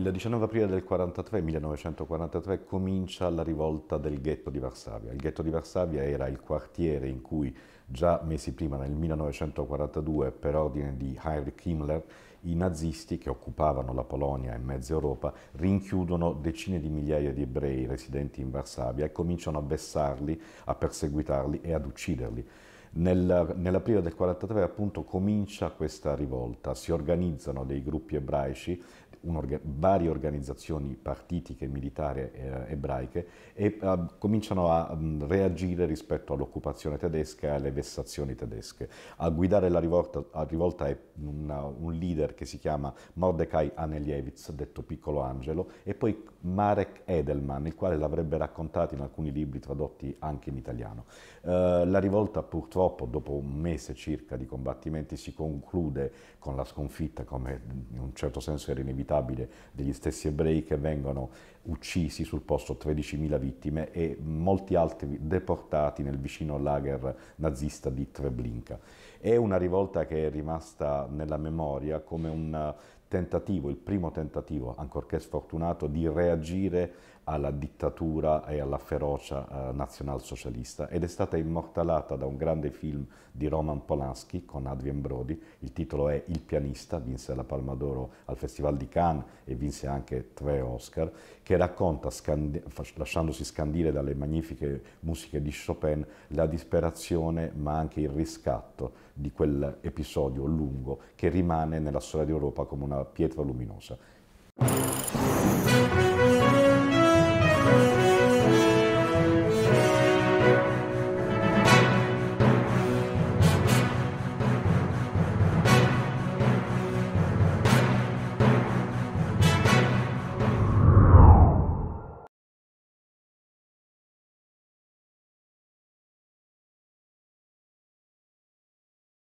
Il 19 aprile del 43, 1943 comincia la rivolta del ghetto di Varsavia. Il ghetto di Varsavia era il quartiere in cui già mesi prima, nel 1942, per ordine di Heinrich Himmler, i nazisti che occupavano la Polonia e mezza Europa rinchiudono decine di migliaia di ebrei residenti in Varsavia e cominciano a vessarli, a perseguitarli e ad ucciderli. Nel, nell'aprile del 43 appunto comincia questa rivolta, si organizzano dei gruppi ebraici, orga, varie organizzazioni partitiche, militari eh, ebraiche e eh, cominciano a mh, mm, reagire rispetto all'occupazione tedesca e alle vessazioni tedesche. A guidare la rivolta, la rivolta è una, un leader che si chiama Mordecai Anelievitz, detto piccolo angelo, e poi Marek Edelman, il quale l'avrebbe raccontato in alcuni libri tradotti anche in italiano. Eh, la rivolta purtroppo purtroppo dopo un mese circa di combattimenti si conclude con la sconfitta, come in un certo senso era inevitabile, degli stessi ebrei che vengono uccisi sul posto 13.000 vittime e molti altri deportati nel vicino lager nazista di Treblinka. È una rivolta che è rimasta nella memoria come un tentativo, il primo tentativo, ancorché sfortunato, di reagire alla dittatura e alla ferocia eh, nazionalsocialista ed è stata immortalata da un grande film di Roman Polanski con Adrian Brody, il titolo è Il pianista, vinse la Palma d'Oro al Festival di Cannes e vinse anche tre Oscar, che racconta, scandi lasciandosi scandire dalle magnifiche musiche di Chopin, la disperazione ma anche il riscatto di quell'episodio lungo che rimane nella storia d'Europa come una pietra luminoasă.